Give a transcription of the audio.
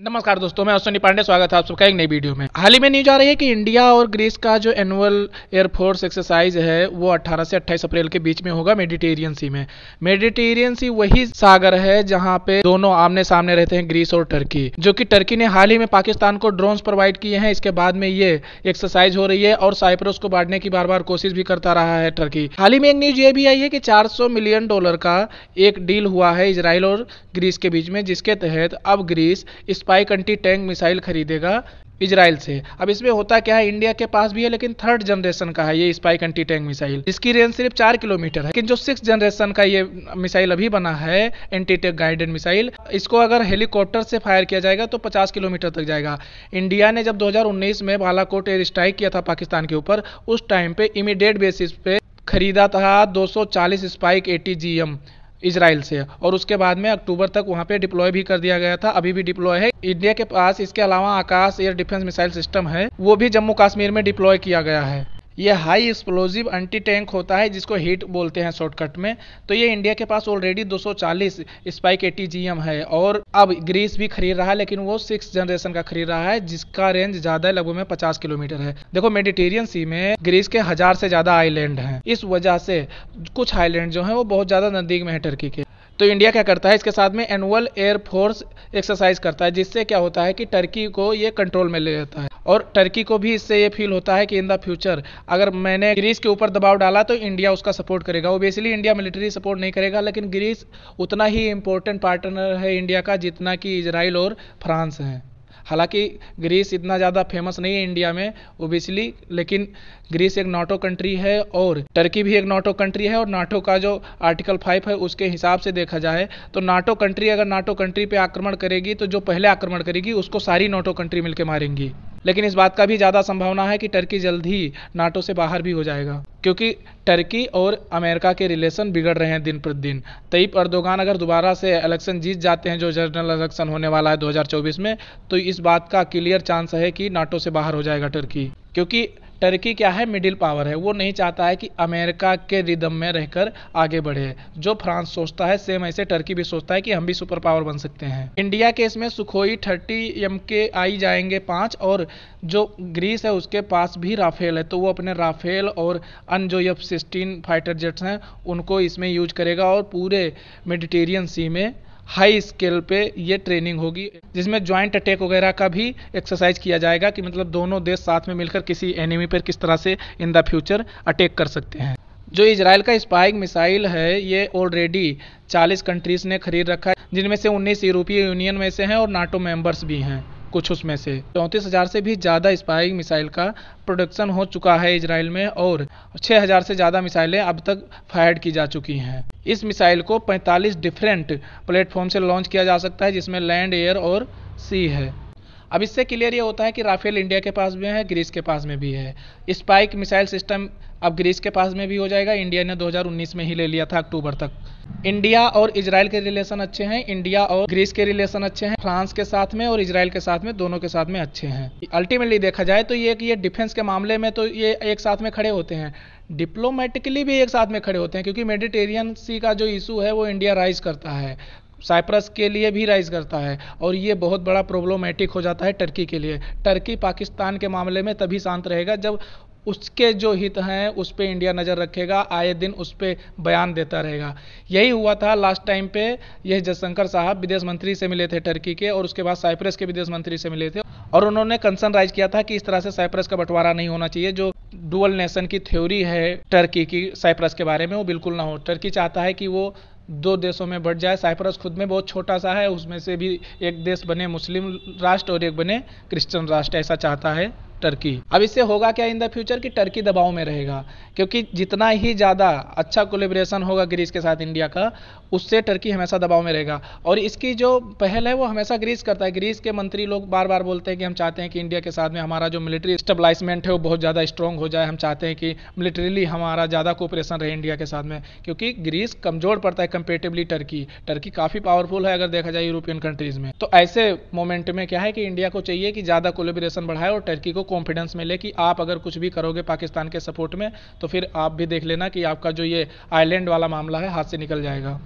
नमस्कार दोस्तों मैं अश्विनी पांडे स्वागत है आप सबका एक नई वीडियो में हाल ही में न्यूज आ रही है कि इंडिया और ग्रीस का जो एनुअल एयरफोर्स एक्सरसाइज है वो 18 से 28 अप्रैल के बीच में होगा मेडिटेरियन सी में मेडिटेरियन सी वही सागर है जहां पे दोनों आमने सामने रहते हैं ग्रीस और टर्की जो की टर्की ने हाल ही में पाकिस्तान को ड्रोन प्रोवाइड किए हैं इसके बाद में ये एक्सरसाइज हो रही है और साइप्रस को बांटने की बार बार कोशिश भी करता रहा है टर्की हाल ही में एक न्यूज ये भी आई है की चार मिलियन डॉलर का एक डील हुआ है इसराइल और ग्रीस के बीच में जिसके तहत अब ग्रीस इस स्पाइक एंटी टैंक मिसाइल खरीदेगा इजराइल से अब इसमें होता क्या है इंडिया के पास भी है लेकिन थर्ड जनरेशन का है ये स्पाइक एंटी टैंक मिसाइल इसकी रेंज सिर्फ चार किलोमीटर है लेकिन जो सिक्स जनरेशन का ये मिसाइल अभी बना है एंटी टैंक गाइडेड मिसाइल इसको अगर हेलीकॉप्टर से फायर किया जाएगा तो पचास किलोमीटर तक जाएगा इंडिया ने जब दो में बालाकोट एयर स्ट्राइक किया था पाकिस्तान के ऊपर उस टाइम पे इमीडिएट बेसिस पे खरीदा था दो स्पाइक एटी इसराइल से और उसके बाद में अक्टूबर तक वहाँ पे डिप्लॉय भी कर दिया गया था अभी भी डिप्लॉय है इंडिया के पास इसके अलावा Akash air defence missile system है वो भी जम्मू कश्मीर में डिप्लॉय किया गया है यह हाई एक्सप्लोजिव एंटी टैंक होता है जिसको हिट बोलते हैं शॉर्टकट में तो ये इंडिया के पास ऑलरेडी 240 स्पाइक एटीजीएम है और अब ग्रीस भी खरीद रहा है लेकिन वो सिक्स जनरेशन का खरीद रहा है जिसका रेंज ज्यादा है लगभग में 50 किलोमीटर है देखो मेडिटेरियन सी में ग्रीस के हजार से ज्यादा आईलैंड है इस वजह से कुछ आईलैंड जो है वो बहुत ज्यादा नजदीक में है टर्की के तो इंडिया क्या करता है इसके साथ में एनुअल एयर फोर्स एक्सरसाइज करता है जिससे क्या होता है कि टर्की को ये कंट्रोल में ले जाता है और टर्की को भी इससे ये फील होता है कि इन द फ्यूचर अगर मैंने ग्रीस के ऊपर दबाव डाला तो इंडिया उसका सपोर्ट करेगा ओबियसली इंडिया मिलिट्री सपोर्ट नहीं करेगा लेकिन ग्रीस उतना ही इम्पोर्टेंट पार्टनर है इंडिया का जितना कि इसराइल और फ्रांस हैं हालांकि ग्रीस इतना ज़्यादा फेमस नहीं है इंडिया में ओबियसली लेकिन ग्रीस एक नाटो कंट्री है और टर्की भी एक नाटो कंट्री है और नाटो का जो आर्टिकल फाइव है उसके हिसाब से देखा जाए तो नाटो कंट्री अगर नाटो कंट्री पे आक्रमण करेगी तो जो पहले आक्रमण करेगी उसको सारी नाटो कंट्री मिलकर मारेंगी लेकिन इस बात का भी ज़्यादा संभावना है कि टर्की जल्द ही नाटो से बाहर भी हो जाएगा क्योंकि टर्की और अमेरिका के रिलेशन बिगड़ रहे हैं दिन प्रतिदिन तयीब अर्दोगान अगर दोबारा से इलेक्शन जीत जाते हैं जो जनरल इलेक्शन होने वाला है 2024 में तो इस बात का क्लियर चांस है कि नाटो से बाहर हो जाएगा टर्की क्योंकि टर्की क्या है मिडिल पावर है वो नहीं चाहता है कि अमेरिका के रिदम में रहकर आगे बढ़े जो फ्रांस सोचता है सेम ऐसे टर्की भी सोचता है कि हम भी सुपर पावर बन सकते हैं इंडिया के इसमें सुखोई थर्टी एम के आई जाएंगे पाँच और जो ग्रीस है उसके पास भी राफेल है तो वो अपने राफेल और अन जो एफ सिक्सटीन फाइटर जेट्स हैं उनको इसमें यूज करेगा और पूरे मेडिटेरियन सी में हाई स्केल पे ये ट्रेनिंग होगी जिसमें ज्वाइंट अटैक वगैरह का भी एक्सरसाइज किया जाएगा कि मतलब दोनों देश साथ में मिलकर किसी एनिमी पर किस तरह से इन द फ्यूचर अटैक कर सकते हैं जो इसराइल का स्पाइक मिसाइल है ये ऑलरेडी 40 कंट्रीज़ ने खरीद रखा है जिनमें से 19 यूरोपीय यूनियन में से हैं और नाटो मेंबर्स भी हैं कुछ उसमें से चौंतीस हज़ार से भी ज़्यादा स्पाइक मिसाइल का प्रोडक्शन हो चुका है इसराइल में और छह हज़ार से ज़्यादा मिसाइलें अब तक फायर की जा चुकी हैं इस मिसाइल को पैंतालीस डिफरेंट प्लेटफॉर्म से लॉन्च किया जा सकता है जिसमें लैंड एयर और सी है अब इससे क्लियर ये होता है कि राफेल इंडिया के पास भी है ग्रीस के पास में भी है स्पाइक मिसाइल सिस्टम अब ग्रीस के पास में भी हो जाएगा इंडिया ने 2019 में ही ले लिया था अक्टूबर तक इंडिया और इसराइल के रिलेशन अच्छे हैं इंडिया और ग्रीस के रिलेशन अच्छे हैं फ्रांस के साथ में और इसराइल के साथ में दोनों के साथ में अच्छे हैं अल्टीमेटली देखा जाए तो ये कि ये डिफेंस के मामले में तो ये एक साथ में खड़े होते हैं डिप्लोमेटिकली भी एक साथ में खड़े होते हैं क्योंकि मेडिटेरियन सी का जो इशू है वो इंडिया राइज करता है साइप्रस के लिए भी राइज करता है और ये बहुत बड़ा प्रॉब्लमेटिक हो जाता है टर्की के लिए टर्की पाकिस्तान के मामले में तभी शांत रहेगा जब उसके जो हित हैं उस पर इंडिया नज़र रखेगा आए दिन उस पर बयान देता रहेगा यही हुआ था लास्ट टाइम पे यह जयशंकर साहब विदेश मंत्री से मिले थे टर्की के और उसके बाद साइप्रस के विदेश मंत्री से मिले थे और उन्होंने कंसर्न राइज किया था कि इस तरह से साइप्रस का बंटवारा नहीं होना चाहिए जो डुअल नेशन की थ्योरी है टर्की की साइप्रस के बारे में वो बिल्कुल ना हो टर्की चाहता है कि वो दो देशों में बढ़ जाए साइप्रस खुद में बहुत छोटा सा है उसमें से भी एक देश बने मुस्लिम राष्ट्र और एक बने क्रिश्चियन राष्ट्र ऐसा चाहता है टर्की अब इससे होगा क्या इन द फ्यूचर कि टर्की दबाव में रहेगा क्योंकि जितना ही ज़्यादा अच्छा कोलेब्रेशन होगा ग्रीस के साथ इंडिया का उससे टर्की हमेशा दबाव में रहेगा और इसकी जो पहल है वो हमेशा ग्रीस करता है ग्रीस के मंत्री लोग बार बार बोलते हैं कि हम चाहते हैं कि इंडिया के साथ में हमारा जो मिलिट्री स्टेबलाइजमेंट है वो बहुत ज़्यादा स्ट्रॉन्ग हो जाए हम चाहते हैं कि मिलिट्रीली हमारा ज़्यादा कोऑपरेशन रहे इंडिया के साथ में क्योंकि ग्रीस कमज़ोर पड़ता है कंपेटिवली टर्की टर्की काफ़ी पावरफुल है अगर देखा जाए यूरोपियन कंट्रीज़ में तो ऐसे मोमेंट में क्या है कि इंडिया को चाहिए कि ज़्यादा कोलेब्रेशन बढ़ाए और टर्की को कॉन्फिडेंस मिले कि आप अगर कुछ भी करोगे पाकिस्तान के सपोर्ट में तो फिर आप भी देख लेना कि आपका जो ये आइलैंड वाला मामला है हाथ से निकल जाएगा